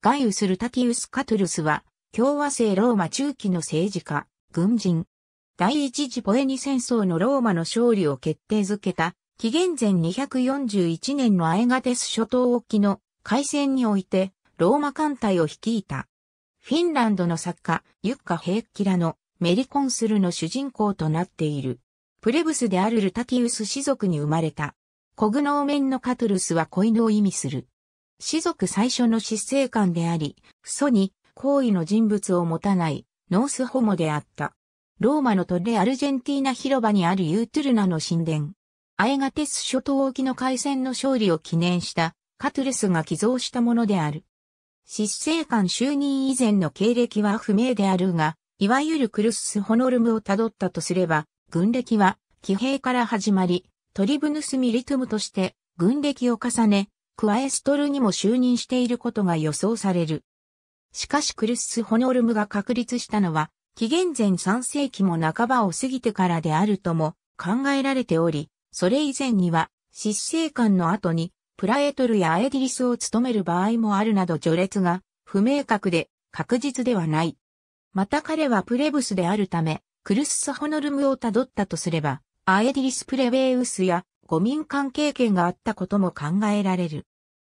ガイウス・ルタキウス・カトゥルスは、共和制ローマ中期の政治家、軍人。第一次ポエニ戦争のローマの勝利を決定づけた、紀元前241年のアエガテス諸島沖の海戦において、ローマ艦隊を率いた。フィンランドの作家、ユッカ・ヘイキラのメリコンスルの主人公となっている。プレブスであるルタキウス氏族に生まれた。コグノーメンのカトゥルスは子犬を意味する。士族最初の執政官であり、父祖に好意の人物を持たないノースホモであった。ローマのトレアルジェンティーナ広場にあるユートゥルナの神殿。アエガテス諸島沖の海戦の勝利を記念したカトゥレスが寄贈したものである。執政官就任以前の経歴は不明であるが、いわゆるクルス・ホノルムをたどったとすれば、軍歴は騎兵から始まり、トリブヌス・ミリトムとして軍歴を重ね、クアエストルにも就任していることが予想される。しかしクルス・ホノルムが確立したのは、紀元前3世紀も半ばを過ぎてからであるとも考えられており、それ以前には、執政官の後に、プラエトルやアエディリスを務める場合もあるなど序列が不明確で確実ではない。また彼はプレブスであるため、クルス・ホノルムをたどったとすれば、アエディリス・プレベウスや5民間経験があったことも考えられる。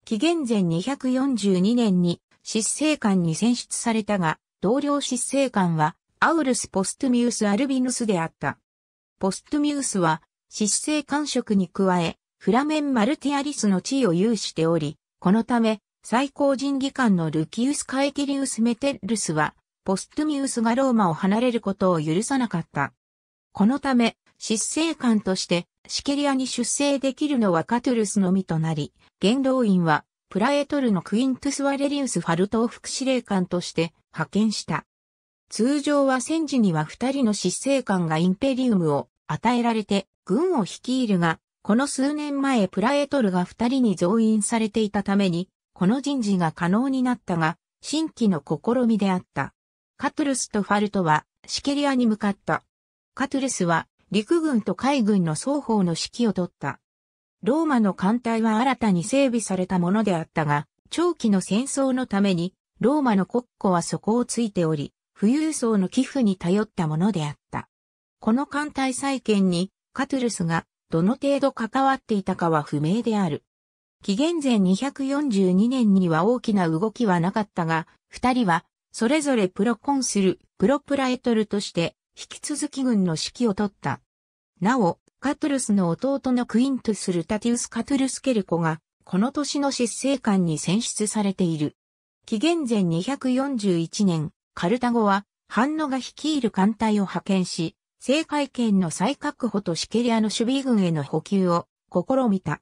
紀元前242年に執政官に選出されたが、同僚執政官はアウルス・ポストミウス・アルビヌスであった。ポストミウスは執政官職に加え、フラメン・マルティアリスの地位を有しており、このため、最高人議官のルキウス・カエティリウス・メテルスは、ポストミウスがローマを離れることを許さなかった。このため、執政官としてシケリアに出征できるのはカトゥルスのみとなり、元老院はプラエトルのクイントゥス・ワレリウス・ファルトを副司令官として派遣した。通常は戦時には二人の執政官がインペリウムを与えられて軍を率いるが、この数年前プラエトルが二人に増員されていたために、この人事が可能になったが、新規の試みであった。カトゥルスとファルトはシケリアに向かった。カトゥルスは陸軍と海軍の双方の指揮を取った。ローマの艦隊は新たに整備されたものであったが、長期の戦争のために、ローマの国庫は底をついており、富裕層の寄付に頼ったものであった。この艦隊再建に、カトゥルスがどの程度関わっていたかは不明である。紀元前242年には大きな動きはなかったが、二人は、それぞれプロコンするプロプラエトルとして、引き続き軍の指揮を取った。なお、カトルスの弟のクイントス・ルタティウス・カトルス・ケルコが、この年の執政官に選出されている。紀元前241年、カルタゴは、ハンノが率いる艦隊を派遣し、政界権の再確保とシケリアの守備軍への補給を試みた。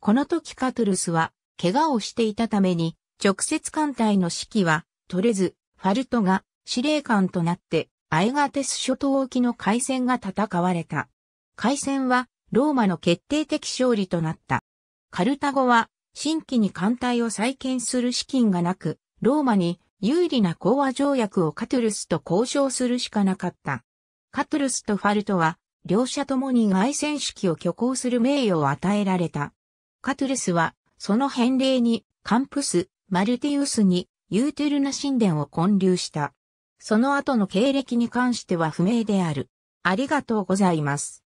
この時カトルスは、怪我をしていたために、直接艦隊の指揮は、取れず、ファルトが司令官となってアエガテス諸島沖の海戦が戦われた。海戦はローマの決定的勝利となった。カルタゴは新規に艦隊を再建する資金がなく、ローマに有利な講和条約をカトゥルスと交渉するしかなかった。カトゥルスとファルトは、両者ともに外戦式を挙行する名誉を与えられた。カトゥルスは、その返礼に、カンプス、マルティウスに、ユーテルナ神殿を建立した。その後の経歴に関しては不明である。ありがとうございます。